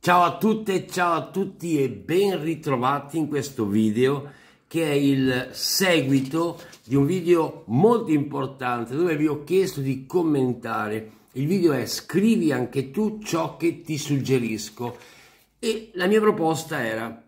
Ciao a tutte ciao a tutti e ben ritrovati in questo video che è il seguito di un video molto importante dove vi ho chiesto di commentare. Il video è scrivi anche tu ciò che ti suggerisco e la mia proposta era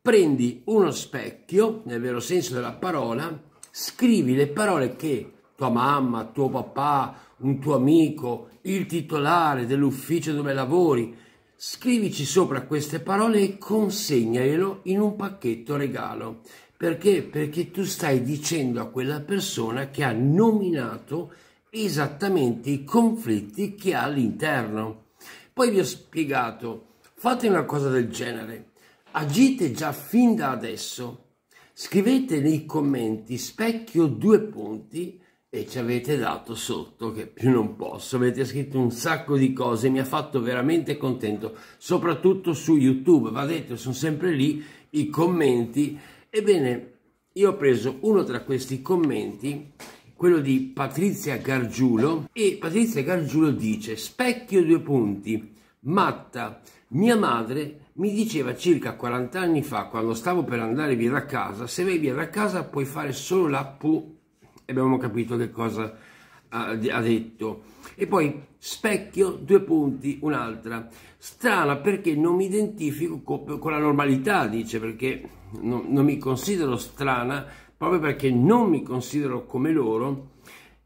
prendi uno specchio, nel vero senso della parola, scrivi le parole che tua mamma, tuo papà, un tuo amico, il titolare dell'ufficio dove lavori, Scrivici sopra queste parole e consegnalo in un pacchetto regalo. Perché? Perché tu stai dicendo a quella persona che ha nominato esattamente i conflitti che ha all'interno. Poi vi ho spiegato, fate una cosa del genere, agite già fin da adesso, scrivete nei commenti specchio due punti e ci avete dato sotto che più non posso avete scritto un sacco di cose mi ha fatto veramente contento soprattutto su youtube va detto sono sempre lì i commenti ebbene io ho preso uno tra questi commenti quello di Patrizia Gargiulo e Patrizia Gargiulo dice specchio due punti matta mia madre mi diceva circa 40 anni fa quando stavo per andare via da casa se vai via da casa puoi fare solo la pu abbiamo capito che cosa ha, detto. E poi specchio, due punti, un'altra. Strana perché non mi identifico con la normalità, dice, perché no, non mi considero strana proprio perché non mi considero come loro,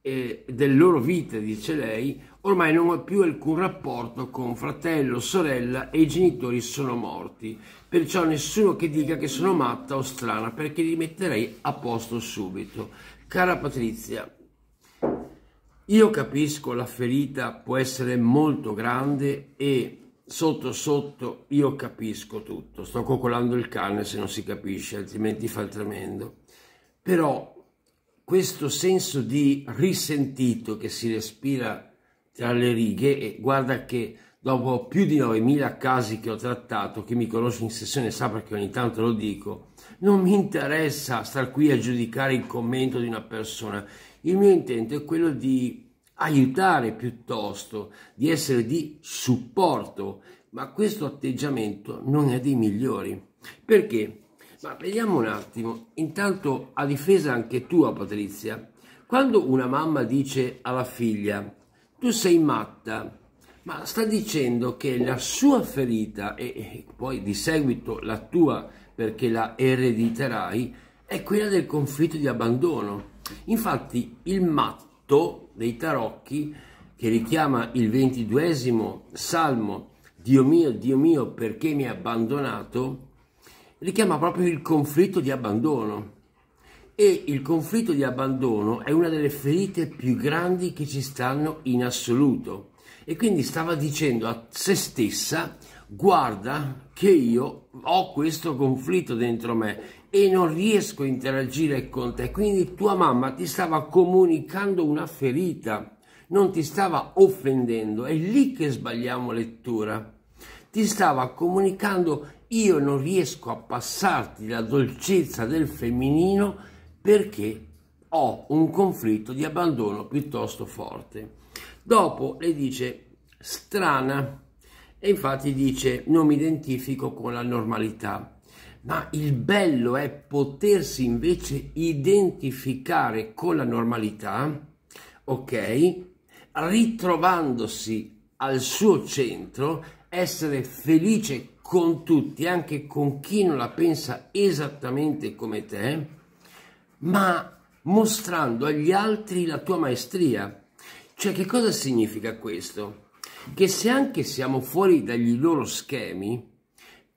eh, delle loro vita, dice lei, ormai non ho più alcun rapporto con fratello, sorella e i genitori sono morti. Perciò nessuno che dica che sono matta o strana perché li metterei a posto subito. Cara Patrizia, io capisco la ferita può essere molto grande e sotto sotto io capisco tutto. Sto coccolando il cane se non si capisce, altrimenti fa il tremendo. Però questo senso di risentito che si respira tra le righe e guarda che dopo più di 9.000 casi che ho trattato, chi mi conosce in sessione sa perché ogni tanto lo dico, non mi interessa star qui a giudicare il commento di una persona. Il mio intento è quello di aiutare piuttosto, di essere di supporto, ma questo atteggiamento non è dei migliori. Perché? Ma vediamo un attimo, intanto a difesa anche tua Patrizia, quando una mamma dice alla figlia, tu sei matta, ma sta dicendo che la sua ferita e poi di seguito la tua perché la erediterai è quella del conflitto di abbandono. Infatti il matto dei tarocchi che richiama il ventiduesimo salmo Dio mio, Dio mio, perché mi hai abbandonato? Richiama proprio il conflitto di abbandono e il conflitto di abbandono è una delle ferite più grandi che ci stanno in assoluto e quindi stava dicendo a se stessa, guarda che io ho questo conflitto dentro me e non riesco a interagire con te. Quindi tua mamma ti stava comunicando una ferita, non ti stava offendendo. È lì che sbagliamo lettura. Ti stava comunicando io non riesco a passarti la dolcezza del femminino perché ho un conflitto di abbandono piuttosto forte. Dopo le dice strana e infatti dice non mi identifico con la normalità. Ma il bello è potersi invece identificare con la normalità, ok? Ritrovandosi al suo centro, essere felice con tutti, anche con chi non la pensa esattamente come te, ma mostrando agli altri la tua maestria, cioè, che cosa significa questo? Che se anche siamo fuori dagli loro schemi,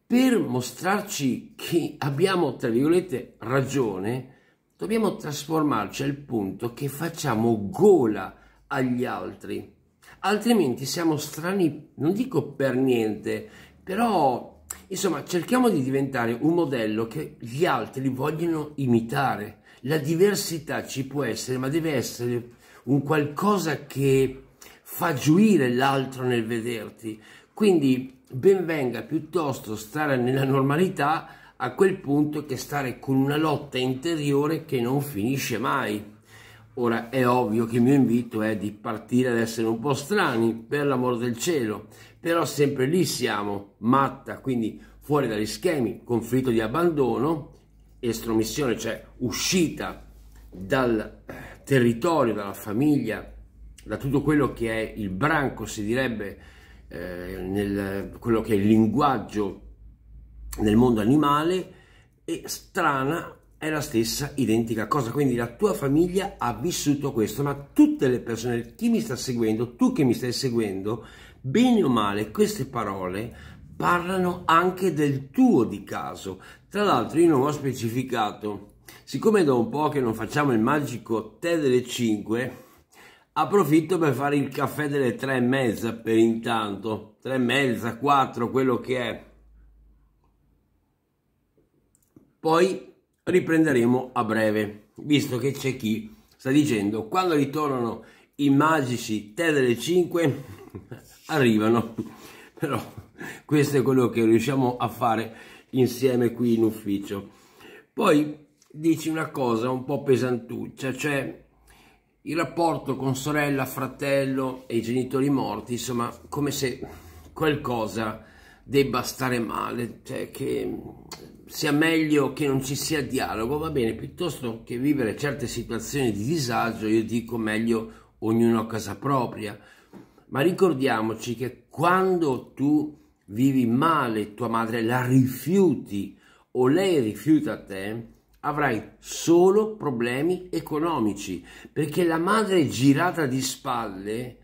per mostrarci che abbiamo, tra virgolette, ragione, dobbiamo trasformarci al punto che facciamo gola agli altri. Altrimenti siamo strani, non dico per niente, però insomma cerchiamo di diventare un modello che gli altri vogliono imitare. La diversità ci può essere, ma deve essere un qualcosa che fa giuire l'altro nel vederti. Quindi ben venga piuttosto stare nella normalità a quel punto che stare con una lotta interiore che non finisce mai. Ora è ovvio che il mio invito è di partire ad essere un po' strani, per l'amor del cielo, però sempre lì siamo, matta, quindi fuori dagli schemi, conflitto di abbandono, estromissione, cioè uscita dal eh, territorio, dalla famiglia, da tutto quello che è il branco, si direbbe, eh, nel, quello che è il linguaggio nel mondo animale, e strana è la stessa identica cosa. Quindi la tua famiglia ha vissuto questo, ma tutte le persone, chi mi sta seguendo, tu che mi stai seguendo, bene o male, queste parole parlano anche del tuo di caso. Tra l'altro io non ho specificato Siccome da un po' che non facciamo il magico tè delle 5, approfitto per fare il caffè delle 3 e mezza per intanto, 3 e mezza, 4, quello che è. Poi riprenderemo a breve, visto che c'è chi sta dicendo quando ritornano i magici tè delle 5 arrivano, però questo è quello che riusciamo a fare insieme qui in ufficio. Poi dici una cosa un po' pesantuccia, cioè il rapporto con sorella, fratello e i genitori morti, insomma, come se qualcosa debba stare male, cioè che sia meglio che non ci sia dialogo, va bene, piuttosto che vivere certe situazioni di disagio, io dico meglio ognuno a casa propria, ma ricordiamoci che quando tu vivi male tua madre la rifiuti o lei rifiuta te, avrai solo problemi economici, perché la madre girata di spalle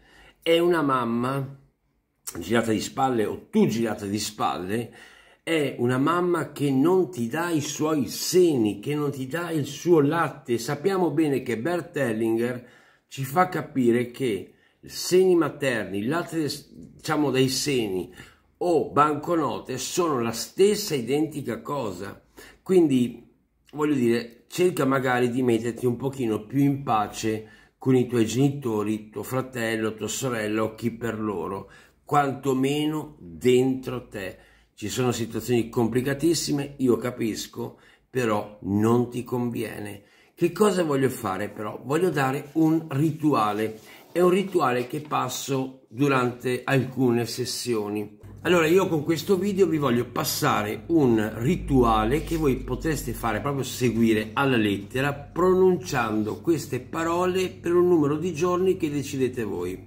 è una mamma girata di spalle o tu girata di spalle è una mamma che non ti dà i suoi seni, che non ti dà il suo latte. Sappiamo bene che Bert Hellinger ci fa capire che seni materni, il latte diciamo dei seni o banconote sono la stessa identica cosa. Quindi voglio dire, cerca magari di metterti un pochino più in pace con i tuoi genitori, tuo fratello, tua sorella o chi per loro, quantomeno dentro te. Ci sono situazioni complicatissime, io capisco, però non ti conviene. Che cosa voglio fare però? Voglio dare un rituale. È un rituale che passo durante alcune sessioni allora io con questo video vi voglio passare un rituale che voi potreste fare proprio seguire alla lettera pronunciando queste parole per un numero di giorni che decidete voi.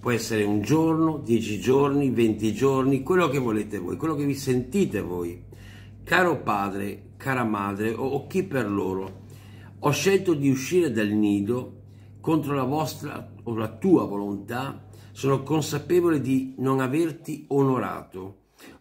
Può essere un giorno, 10 giorni, 20 giorni, quello che volete voi, quello che vi sentite voi. Caro padre, cara madre o, o chi per loro, ho scelto di uscire dal nido contro la vostra o la tua volontà sono consapevole di non averti onorato.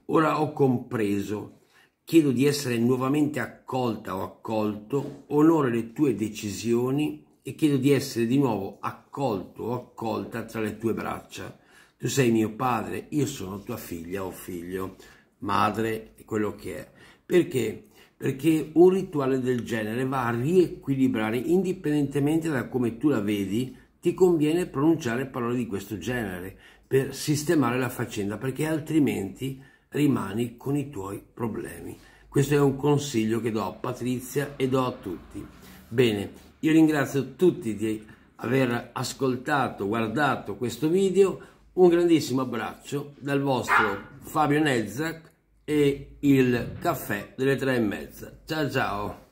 Ora ho compreso. Chiedo di essere nuovamente accolta o accolto. Onore le tue decisioni e chiedo di essere di nuovo accolto o accolta tra le tue braccia. Tu sei mio padre, io sono tua figlia o figlio, madre e quello che è. Perché? Perché un rituale del genere va a riequilibrare, indipendentemente da come tu la vedi, ti conviene pronunciare parole di questo genere per sistemare la faccenda perché altrimenti rimani con i tuoi problemi. Questo è un consiglio che do a Patrizia e do a tutti. Bene, io ringrazio tutti di aver ascoltato, guardato questo video. Un grandissimo abbraccio dal vostro Fabio Nezzac e il caffè delle tre e mezza. Ciao ciao!